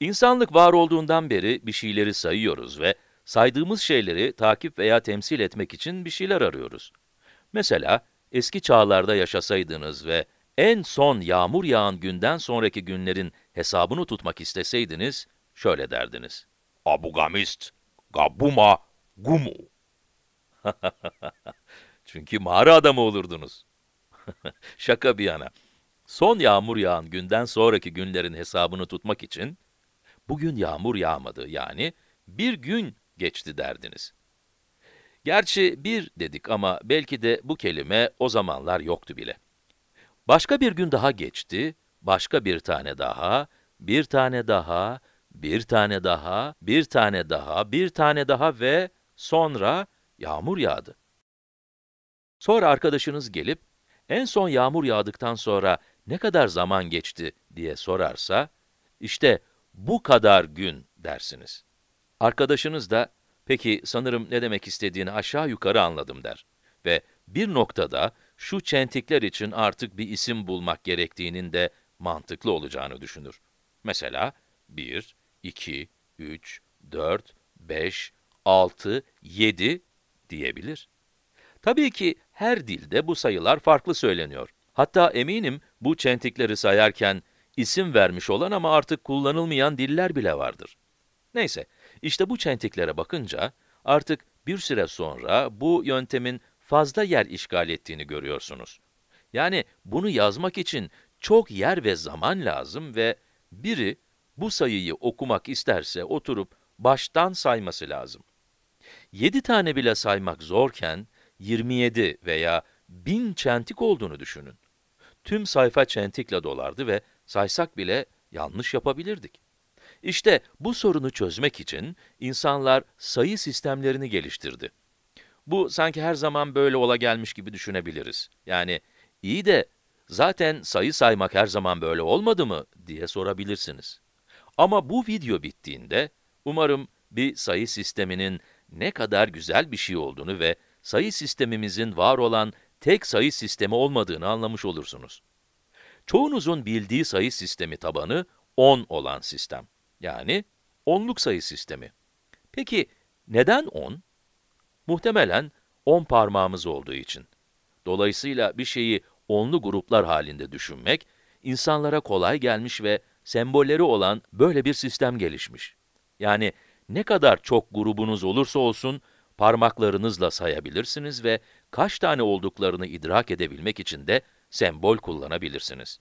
İnsanlık var olduğundan beri bir şeyleri sayıyoruz ve saydığımız şeyleri takip veya temsil etmek için bir şeyler arıyoruz. Mesela eski çağlarda yaşasaydınız ve en son yağmur yağan günden sonraki günlerin hesabını tutmak isteseydiniz, şöyle derdiniz. Abugamist, gabuma, gumu. Çünkü mağara adamı olurdunuz. Şaka bir yana. Son yağmur yağan günden sonraki günlerin hesabını tutmak için Bugün yağmur yağmadı yani bir gün geçti derdiniz. Gerçi bir dedik ama belki de bu kelime o zamanlar yoktu bile. Başka bir gün daha geçti, başka bir tane daha, bir tane daha, bir tane daha, bir tane daha, bir tane daha ve sonra yağmur yağdı. Sonra arkadaşınız gelip, en son yağmur yağdıktan sonra ne kadar zaman geçti diye sorarsa, işte bu kadar gün dersiniz. Arkadaşınız da, peki sanırım ne demek istediğini aşağı yukarı anladım der. Ve bir noktada şu çentikler için artık bir isim bulmak gerektiğinin de mantıklı olacağını düşünür. Mesela 1, 2, 3, 4, 5, 6, 7 diyebilir. Tabii ki her dilde bu sayılar farklı söyleniyor. Hatta eminim bu çentikleri sayarken isim vermiş olan ama artık kullanılmayan diller bile vardır. Neyse, işte bu çentiklere bakınca artık bir süre sonra bu yöntemin fazla yer işgal ettiğini görüyorsunuz. Yani bunu yazmak için çok yer ve zaman lazım ve biri bu sayıyı okumak isterse oturup baştan sayması lazım. 7 tane bile saymak zorken 27 veya 1000 çentik olduğunu düşünün. Tüm sayfa çentikle dolardı ve Saysak bile yanlış yapabilirdik. İşte bu sorunu çözmek için insanlar sayı sistemlerini geliştirdi. Bu sanki her zaman böyle ola gelmiş gibi düşünebiliriz. Yani iyi de zaten sayı saymak her zaman böyle olmadı mı diye sorabilirsiniz. Ama bu video bittiğinde umarım bir sayı sisteminin ne kadar güzel bir şey olduğunu ve sayı sistemimizin var olan tek sayı sistemi olmadığını anlamış olursunuz. Çoğunuzun bildiği sayı sistemi tabanı 10 olan sistem. Yani onluk sayı sistemi. Peki neden 10? Muhtemelen 10 parmağımız olduğu için. Dolayısıyla bir şeyi onlu gruplar halinde düşünmek, insanlara kolay gelmiş ve sembolleri olan böyle bir sistem gelişmiş. Yani ne kadar çok grubunuz olursa olsun, parmaklarınızla sayabilirsiniz ve kaç tane olduklarını idrak edebilmek için de sembol kullanabilirsiniz.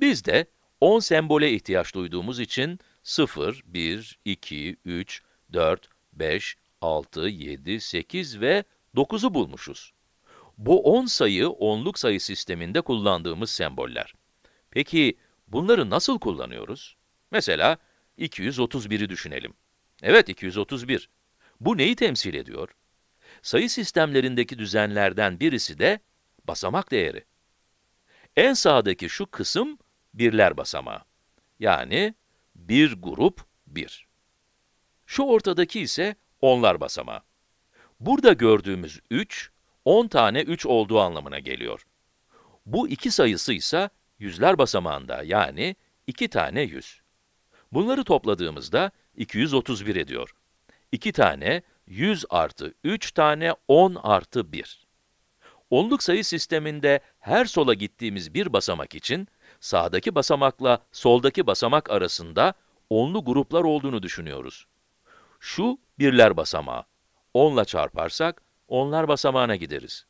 Biz de 10 sembole ihtiyaç duyduğumuz için 0, 1, 2, 3, 4, 5, 6, 7, 8 ve 9'u bulmuşuz. Bu 10 sayı onluk sayı sisteminde kullandığımız semboller. Peki bunları nasıl kullanıyoruz? Mesela 231'i düşünelim. Evet 231. Bu neyi temsil ediyor? Sayı sistemlerindeki düzenlerden birisi de basamak değeri. En sağdaki şu kısım birler basamağı. Yani bir grup bir. Şu ortadaki ise onlar basamağı. Burada gördüğümüz 3, 10 tane 3 olduğu anlamına geliyor. Bu iki sayısı ise yüzler basamağında yani 2 tane 100. Bunları topladığımızda 231 ediyor. 2 tane 100 artı 3 tane 10 artı 1. Onluk sayı sisteminde her sola gittiğimiz bir basamak için sağdaki basamakla soldaki basamak arasında onlu gruplar olduğunu düşünüyoruz. Şu birler basamağı. Onla çarparsak onlar basamağına gideriz.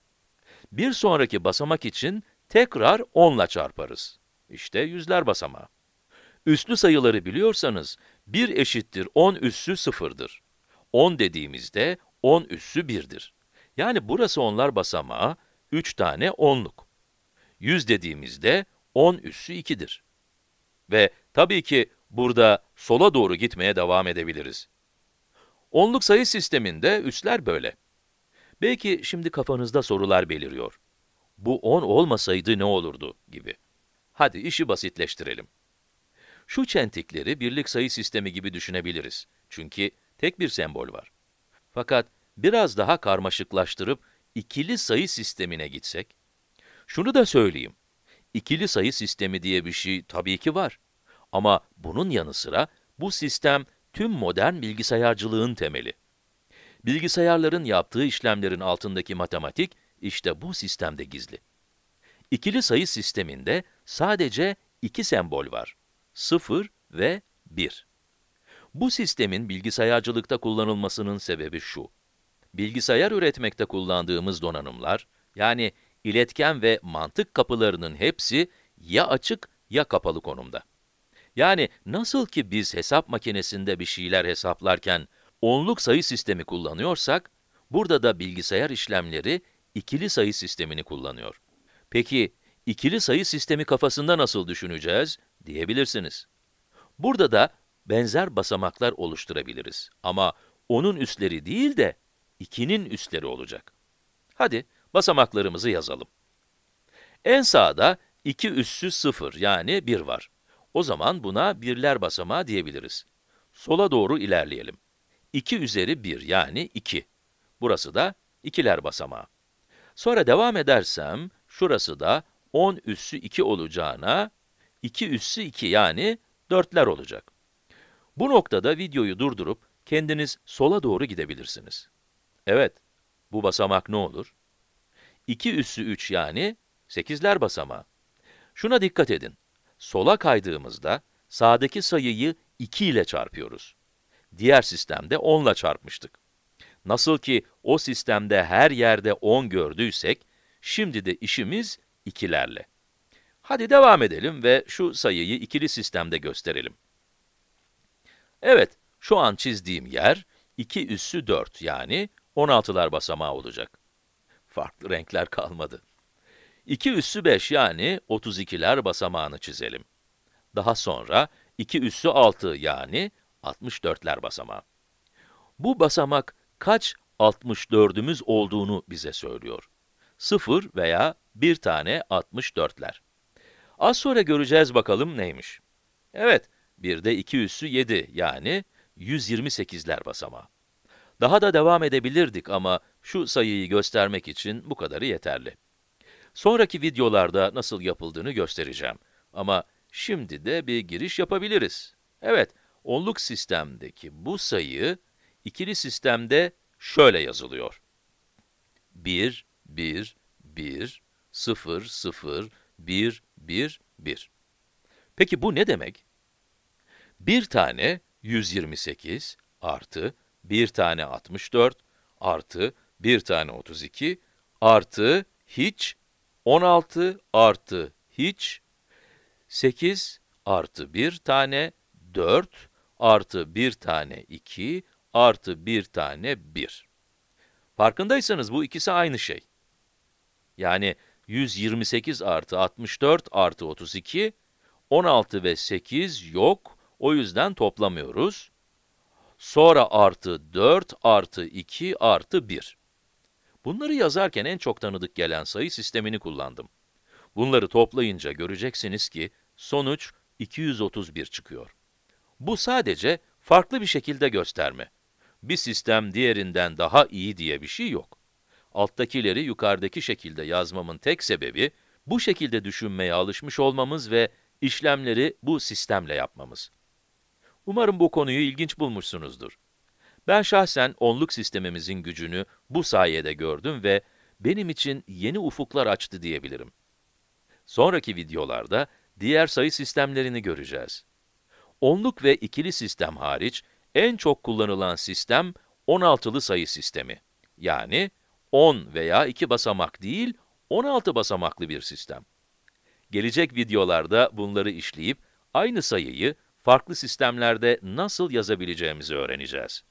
Bir sonraki basamak için tekrar onla çarparız. İşte yüzler basamağı. Üslü sayıları biliyorsanız 1 eşittir 10 üssü 0'dır. 10 dediğimizde 10 üssü 1'dir. Yani burası onlar basamağı, 3 tane onluk. 100 dediğimizde 10 üssü 2'dir. Ve tabii ki burada sola doğru gitmeye devam edebiliriz. Onluk sayı sisteminde üsler böyle. Belki şimdi kafanızda sorular beliriyor. Bu 10 olmasaydı ne olurdu gibi. Hadi işi basitleştirelim. Şu çentikleri birlik sayı sistemi gibi düşünebiliriz. Çünkü tek bir sembol var. Fakat biraz daha karmaşıklaştırıp ikili sayı sistemine gitsek, şunu da söyleyeyim. İkili sayı sistemi diye bir şey tabii ki var. Ama bunun yanı sıra bu sistem tüm modern bilgisayarcılığın temeli. Bilgisayarların yaptığı işlemlerin altındaki matematik işte bu sistemde gizli. İkili sayı sisteminde sadece iki sembol var. 0 ve 1. Bu sistemin bilgisayarcılıkta kullanılmasının sebebi şu bilgisayar üretmekte kullandığımız donanımlar, yani iletken ve mantık kapılarının hepsi ya açık ya kapalı konumda. Yani nasıl ki biz hesap makinesinde bir şeyler hesaplarken onluk sayı sistemi kullanıyorsak, burada da bilgisayar işlemleri ikili sayı sistemini kullanıyor. Peki, ikili sayı sistemi kafasında nasıl düşüneceğiz diyebilirsiniz. Burada da benzer basamaklar oluşturabiliriz ama onun üstleri değil de 2'nin üstleri olacak. Hadi basamaklarımızı yazalım. En sağda 2 üssü 0 yani 1 var. O zaman buna birler basamağı diyebiliriz. Sola doğru ilerleyelim. 2 üzeri 1 yani 2. Burası da ikiler basamağı. Sonra devam edersem, şurası da 10 üssü 2 olacağına, 2 üssü 2 yani 4'ler olacak. Bu noktada videoyu durdurup kendiniz sola doğru gidebilirsiniz. Evet, bu basamak ne olur? 2 üssü 3 yani 8'ler basamağı. Şuna dikkat edin. Sola kaydığımızda sağdaki sayıyı 2 ile çarpıyoruz. Diğer sistemde 10 ile çarpmıştık. Nasıl ki o sistemde her yerde 10 gördüysek, şimdi de işimiz ikilerle. Hadi devam edelim ve şu sayıyı ikili sistemde gösterelim. Evet, şu an çizdiğim yer 2 üssü 4 yani 16'lar basamağı olacak. Farklı renkler kalmadı. 2 üssü 5 yani 32'ler basamağını çizelim. Daha sonra 2 üssü 6 yani 64'ler basamağı. Bu basamak kaç 64'ümüz olduğunu bize söylüyor. 0 veya 1 tane 64'ler. Az sonra göreceğiz bakalım neymiş. Evet, bir de 2 üssü 7 yani 128'ler basamağı. Daha da devam edebilirdik ama şu sayıyı göstermek için bu kadarı yeterli. Sonraki videolarda nasıl yapıldığını göstereceğim. Ama şimdi de bir giriş yapabiliriz. Evet, onluk sistemdeki bu sayı ikili sistemde şöyle yazılıyor. 1, 1, 1, 0, 0, 1, 1, 1. Peki bu ne demek? Bir tane 128 artı 1 tane 64 artı 1 tane 32 artı hiç 16 artı hiç 8 artı 1 tane 4 artı 1 tane 2 artı 1 tane 1. Farkındaysanız bu ikisi aynı şey. Yani 128 artı 64 artı 32, 16 ve 8 yok, o yüzden toplamıyoruz. Sonra artı 4 artı 2 artı 1. Bunları yazarken en çok tanıdık gelen sayı sistemini kullandım. Bunları toplayınca göreceksiniz ki sonuç 231 çıkıyor. Bu sadece farklı bir şekilde gösterme. Bir sistem diğerinden daha iyi diye bir şey yok. Alttakileri yukarıdaki şekilde yazmamın tek sebebi, bu şekilde düşünmeye alışmış olmamız ve işlemleri bu sistemle yapmamız. Umarım bu konuyu ilginç bulmuşsunuzdur. Ben şahsen onluk sistemimizin gücünü bu sayede gördüm ve benim için yeni ufuklar açtı diyebilirim. Sonraki videolarda diğer sayı sistemlerini göreceğiz. Onluk ve ikili sistem hariç en çok kullanılan sistem 16'lı sayı sistemi. Yani 10 veya 2 basamak değil, 16 basamaklı bir sistem. Gelecek videolarda bunları işleyip aynı sayıyı farklı sistemlerde nasıl yazabileceğimizi öğreneceğiz.